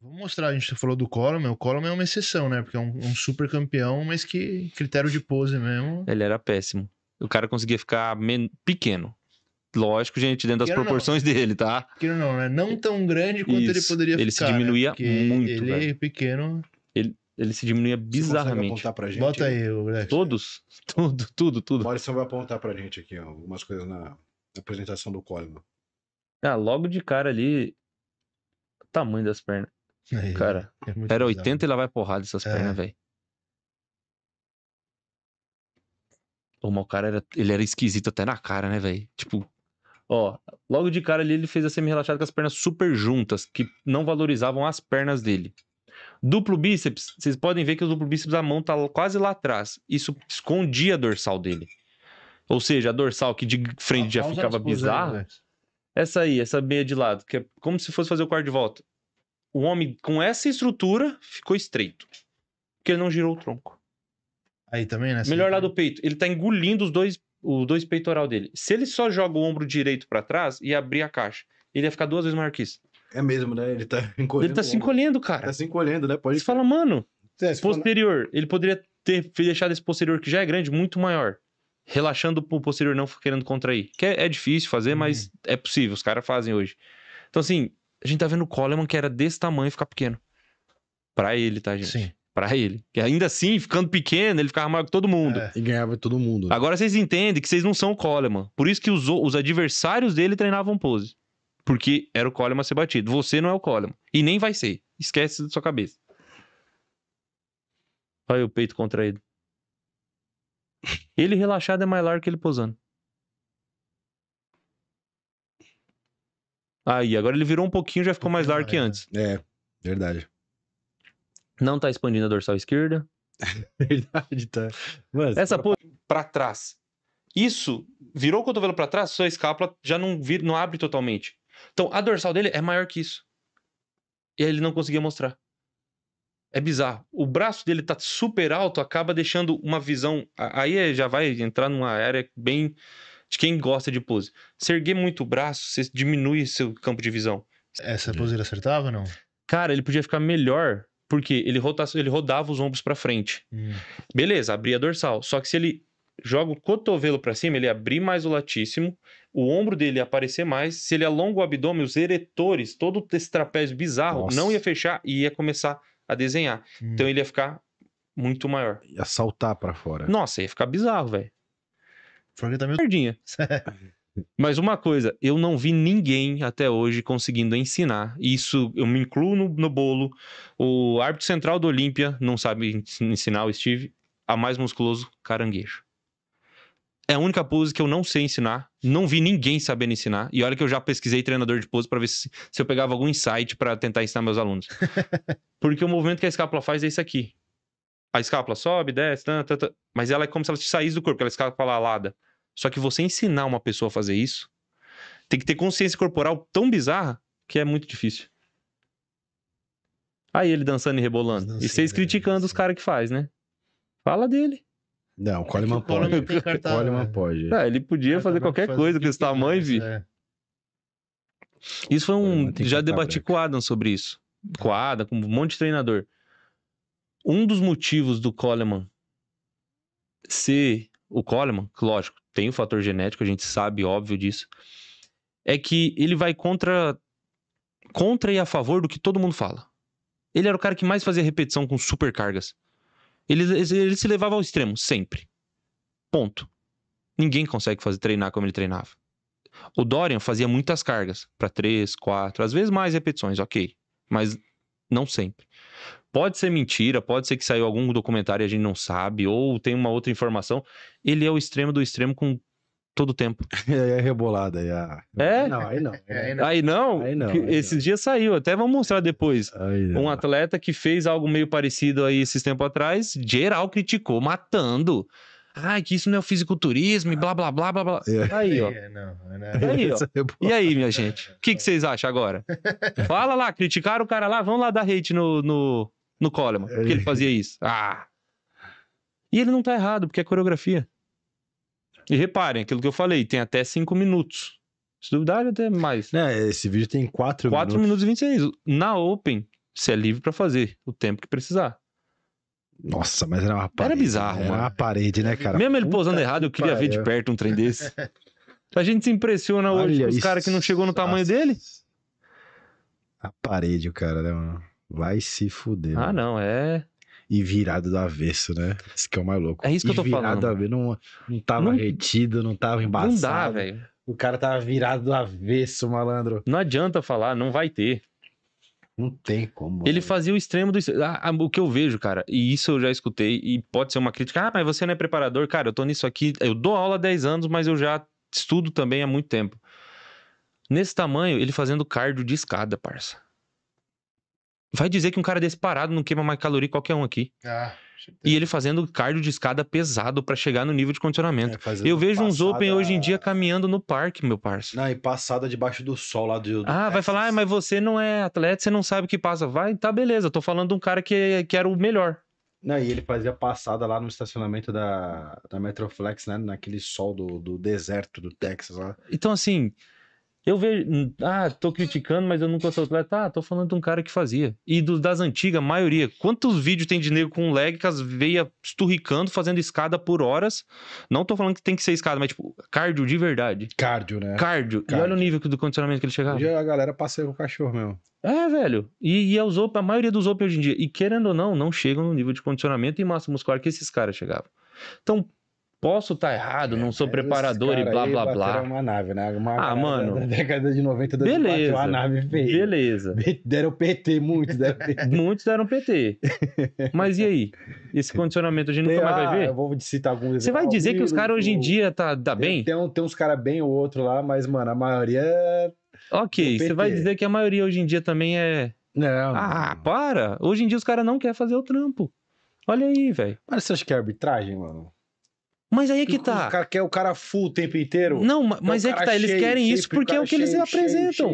Vou mostrar, a gente falou do Colom, o Colom é uma exceção, né? Porque é um, um, super campeão, mas que critério de pose mesmo. Ele era péssimo. O cara conseguia ficar men... pequeno. Lógico, gente, dentro das proporções não. dele, tá? Pequeno não, né? Não tão grande quanto Isso. ele poderia ele ficar. Ele né? se diminuía né? muito. Ele é velho. pequeno. Ele ele se diminuía bizarramente. Gente, Bota aí, o Brecht. Todos? Tudo, tudo, tudo. O Morrison vai apontar pra gente aqui, ó, algumas coisas na apresentação do Coleman. Ah, logo de cara ali, o tamanho das pernas. Aí, cara, é era 80 bizarro. e lá vai porrada essas é. pernas, velho. O cara era, ele era esquisito até na cara, né, velho? Tipo, ó, logo de cara ali ele fez a semi-relaxada com as pernas super juntas, que não valorizavam as pernas dele. Duplo bíceps, vocês podem ver que o duplo bíceps a mão tá quase lá atrás. Isso escondia a dorsal dele. Ou seja, a dorsal que de frente já ficava né? bizarra. Essa aí, essa meia de lado, que é como se fosse fazer o quarto de volta. O homem com essa estrutura ficou estreito. Porque ele não girou o tronco. Aí também, tá né? Melhor lado tá do peito. Ele tá engolindo os dois, os dois peitoral dele. Se ele só joga o ombro direito para trás e abrir a caixa, ele ia ficar duas vezes maior que isso. É mesmo, né? Ele tá encolhendo. Ele tá se encolhendo, cara. Tá se encolhendo, né? Pode Você fala, mano, é, posterior. Fala... Ele poderia ter deixado esse posterior, que já é grande, muito maior. Relaxando o posterior, não querendo contrair. Que é, é difícil fazer, hum. mas é possível. Os caras fazem hoje. Então, assim, a gente tá vendo o Coleman que era desse tamanho ficar pequeno. Pra ele, tá, gente? Sim. Pra ele. Que ainda assim, ficando pequeno, ele ficava maior que todo mundo. É, e ganhava todo mundo. Né? Agora vocês entendem que vocês não são o Coleman. Por isso que os, os adversários dele treinavam pose. Porque era o Coleman a ser batido. Você não é o Coleman. E nem vai ser. Esquece da sua cabeça. Olha o peito contraído. Ele relaxado é mais largo que ele posando. Aí, agora ele virou um pouquinho, já ficou mais largo ah, que antes. É, verdade. Não tá expandindo a dorsal esquerda. verdade, tá. Essa tá porra pra trás. Isso virou o cotovelo para trás, sua escápula já não, vir, não abre totalmente. Então a dorsal dele é maior que isso. E ele não conseguia mostrar. É bizarro. O braço dele tá super alto, acaba deixando uma visão. Aí é, já vai entrar numa área bem de quem gosta de pose. Se erguer muito o braço, você diminui seu campo de visão. Essa pose ele acertava ou não? Cara, ele podia ficar melhor porque ele, ele rodava os ombros para frente. Hum. Beleza, abria a dorsal. Só que se ele joga o cotovelo para cima, ele abrir mais o latíssimo, o ombro dele aparecer mais, se ele alonga o abdômen, os eretores, todo esse trapézio bizarro, Nossa. não ia fechar e ia começar a desenhar. Hum. Então ele ia ficar muito maior. Ia saltar para fora. Nossa, ia ficar bizarro, velho. tá também... Merdinha. Mas uma coisa, eu não vi ninguém até hoje conseguindo ensinar. Isso eu me incluo no, no bolo. O árbitro central do Olímpia não sabe ensinar o Steve, a mais musculoso caranguejo é a única pose que eu não sei ensinar. Não vi ninguém sabendo ensinar. E olha que eu já pesquisei treinador de pose para ver se, se, eu pegava algum insight para tentar ensinar meus alunos. Porque o movimento que a escápula faz é isso aqui. A escápula sobe, desce, tan, mas ela é como se ela te saísse do corpo, ela escápula alada. Só que você ensinar uma pessoa a fazer isso, tem que ter consciência corporal tão bizarra que é muito difícil. Aí ele dançando e rebolando. e vocês criticando os caras que faz, né? Fala dele. Não, o é Coleman pode. O Coleman né? pode. É, ele podia fazer qualquer faz coisa com esse tamanho, vi. É. Isso foi um. Já debati branca. com o Adam sobre isso. Com o Adam, com um monte de treinador. Um dos motivos do Coleman ser o Coleman, lógico, tem o fator genético, a gente sabe, óbvio disso, é que ele vai contra contra e a favor do que todo mundo fala. Ele era o cara que mais fazia repetição com supercargas. Ele, ele se levava ao extremo, sempre. Ponto. Ninguém consegue fazer treinar como ele treinava. O Dorian fazia muitas cargas, para três, quatro, às vezes mais repetições, ok. Mas não sempre. Pode ser mentira, pode ser que saiu algum documentário e a gente não sabe, ou tem uma outra informação. Ele é o extremo do extremo com todo tempo. É, é rebolada. É. é? Não, aí não. Aí não. É, aí não? Aí não aí esses não. dias saiu, até vamos mostrar depois. Um atleta que fez algo meio parecido aí esses tempos atrás, geral criticou, matando. Ai, que isso não é o fisiculturismo e blá blá blá blá blá. É. Aí, ó. É, não, não. É aí, ó. É e aí, minha gente? O que, que vocês acham agora? Fala lá, criticaram o cara lá, vamos lá dar hate no, no, no Coleman, porque ele fazia isso. Ah! E ele não tá errado, porque é coreografia. E reparem, aquilo que eu falei, tem até 5 minutos. Se duvidar, até mais. É, esse vídeo tem 4 minutos. 4 minutos e 26. Na Open, você é livre para fazer o tempo que precisar. Nossa, mas era uma parede. Era bizarro, era uma parede, né, cara? Mesmo ele pousando posando errado, eu queria ver de perto um trem desse. A gente se impressiona Olha hoje com os caras que não chegou no tamanho Nossa. dele. A parede, o cara, né, mano? Vai se fuder. Ah, mano. não, é e virado do avesso, né? Isso que é o mais louco. É isso que e eu tô virado falando. Virado do avesso, não, não tava não, retido, não tava embaçado. Não dá, velho. O cara tava virado do avesso, malandro. Não adianta falar, não vai ter. Não tem como. Ele véio. fazia o extremo do. Ah, o que eu vejo, cara, e isso eu já escutei, e pode ser uma crítica. Ah, mas você não é preparador. Cara, eu tô nisso aqui. Eu dou aula há 10 anos, mas eu já estudo também há muito tempo. Nesse tamanho, ele fazendo cardio de escada, parça. Vai dizer que um cara desse parado não queima mais caloria qualquer um aqui. Ah, e ele fazendo cardio de escada pesado para chegar no nível de condicionamento. É, eu vejo passada... uns Open hoje em dia caminhando no parque, meu parceiro. Não, e passada debaixo do sol lá do. do ah, Texas. vai falar, ah, mas você não é atleta, você não sabe o que passa. Vai, tá beleza, tô falando de um cara que, que era o melhor. Não, e ele fazia passada lá no estacionamento da, da Metroflex, né? Naquele sol do, do deserto do Texas lá. Então, assim, eu vejo, ah, tô criticando, mas eu nunca sou atleta. ah, tô falando de um cara que fazia. E dos, das antigas, a maioria. Quantos vídeos tem de nego com leg que as veia esturricando, fazendo escada por horas? Não tô falando que tem que ser escada, mas tipo, cardio de verdade. Cardio, né? Cardio. cardio. E olha o nível do condicionamento que ele chegava. Hoje a galera passeia com o cachorro mesmo. É, velho. E, e é os open, a maioria dos open hoje em dia. E querendo ou não, não chegam no nível de condicionamento e massa muscular que esses caras chegavam. Então, Posso estar tá errado, não sou é, preparador e blá blá blá. uma nave, né? Uma ah, mano. Da década de 90, 2004, beleza, uma nave feia. Beleza. Deram PT, muitos deram PT. muitos deram PT. Mas e aí? Esse condicionamento a gente nunca mais vai ver? Eu vou citar alguns Você vai dizer que os caras hoje em dia tá, tá bem? Tem, tem uns caras bem ou outro lá, mas, mano, a maioria. É ok, você vai dizer que a maioria hoje em dia também é. Não. Ah, para! Hoje em dia os caras não querem fazer o trampo. Olha aí, velho. Mas você acha que é arbitragem, mano? Mas aí é que tá. O cara quer o cara full o tempo inteiro. Não, é mas, é que tá. Eles cheio, querem cheio, isso porque é o que cheio, eles apresentam.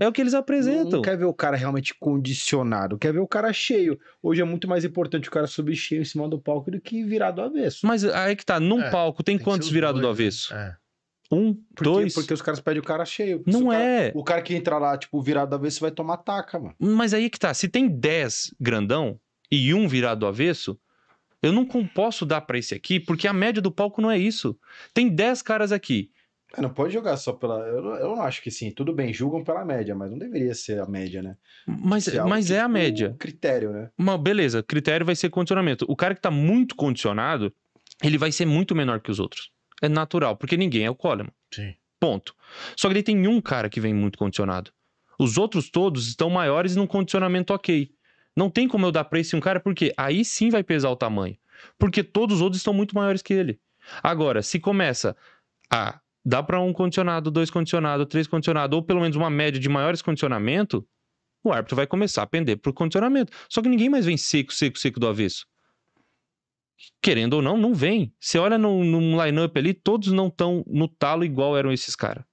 É o que eles apresentam. Não, quer ver o cara realmente condicionado. Quer ver o cara cheio. Hoje é muito mais importante o cara subir cheio em cima do palco do que virado do avesso. Mas aí é que tá. Num é, palco tem, tem quantos virados do né? avesso? É. Um, Por dois. Porque os caras pedem o cara cheio. Não o é. o cara que entra lá, tipo, virado do avesso vai tomar taca, mano. Mas aí é que tá. Se tem dez grandão e um virado do avesso eu não posso dar para esse aqui, porque a média do palco não é isso. Tem 10 caras aqui. É, não pode jogar só pela. Eu, eu não acho que sim. Tudo bem, julgam pela média, mas não deveria ser a média, né? Mas, mas é a média. Um critério, né? beleza, critério vai ser condicionamento. O cara que tá muito condicionado, ele vai ser muito menor que os outros. É natural, porque ninguém é o Coleman. Sim. Ponto. Só que ele tem um cara que vem muito condicionado. Os outros todos estão maiores num condicionamento ok. Não tem como eu dar preço em um cara, porque aí sim vai pesar o tamanho. Porque todos os outros estão muito maiores que ele. Agora, se começa a dar para um condicionado, dois condicionado, três condicionado, ou pelo menos uma média de maiores condicionamento, o árbitro vai começar a pender pro condicionamento. Só que ninguém mais vem seco, seco, seco do avesso. Querendo ou não, não vem. Você olha num, num line-up ali, todos não estão no talo igual eram esses caras.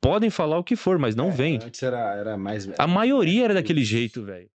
Podem falar o que for, mas não é, vem. Antes era, era mais. a maioria era é, daquele jeito, velho.